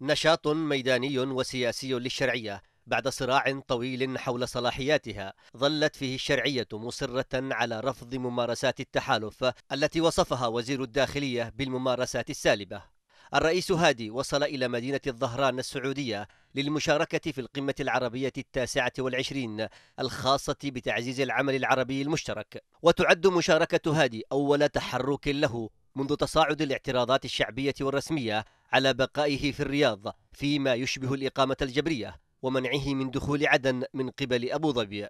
نشاط ميداني وسياسي للشرعية بعد صراع طويل حول صلاحياتها ظلت فيه الشرعية مصرة على رفض ممارسات التحالف التي وصفها وزير الداخلية بالممارسات السالبة الرئيس هادي وصل إلى مدينة الظهران السعودية للمشاركة في القمة العربية التاسعة والعشرين الخاصة بتعزيز العمل العربي المشترك وتعد مشاركة هادي أول تحرك له منذ تصاعد الاعتراضات الشعبية والرسمية على بقائه في الرياض فيما يشبه الإقامة الجبرية ومنعه من دخول عدن من قبل ابو ظبي.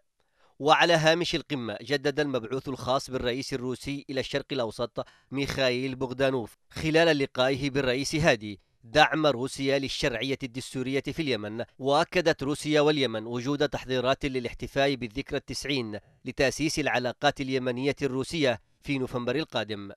وعلى هامش القمة جدد المبعوث الخاص بالرئيس الروسي إلى الشرق الأوسط ميخائيل بوغدانوف خلال لقائه بالرئيس هادي دعم روسيا للشرعية الدستورية في اليمن وأكدت روسيا واليمن وجود تحضيرات للاحتفاء بالذكرى التسعين لتأسيس العلاقات اليمنية الروسية في نوفمبر القادم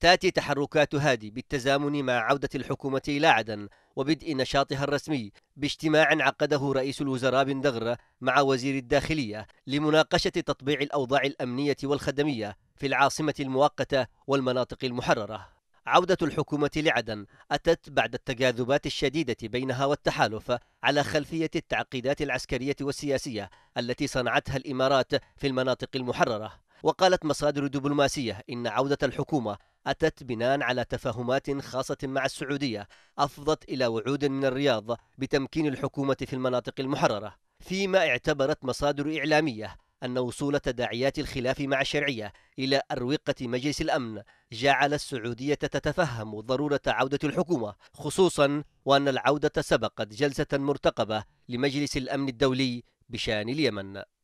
تأتي تحركات هادي بالتزامن مع عودة الحكومة إلى عدن وبدء نشاطها الرسمي باجتماع عقده رئيس الوزراء بن دغر مع وزير الداخلية لمناقشة تطبيع الأوضاع الأمنية والخدمية في العاصمة المؤقتة والمناطق المحررة عودة الحكومة لعدن أتت بعد التجاذبات الشديدة بينها والتحالف على خلفية التعقيدات العسكرية والسياسية التي صنعتها الإمارات في المناطق المحررة وقالت مصادر دبلوماسية إن عودة الحكومة أتت بناء على تفاهمات خاصة مع السعودية أفضت إلى وعود من الرياض بتمكين الحكومة في المناطق المحررة فيما اعتبرت مصادر إعلامية أن وصول تداعيات الخلاف مع الشرعية إلى أروقة مجلس الأمن جعل السعودية تتفهم ضرورة عودة الحكومة خصوصا وأن العودة سبقت جلسة مرتقبة لمجلس الأمن الدولي بشان اليمن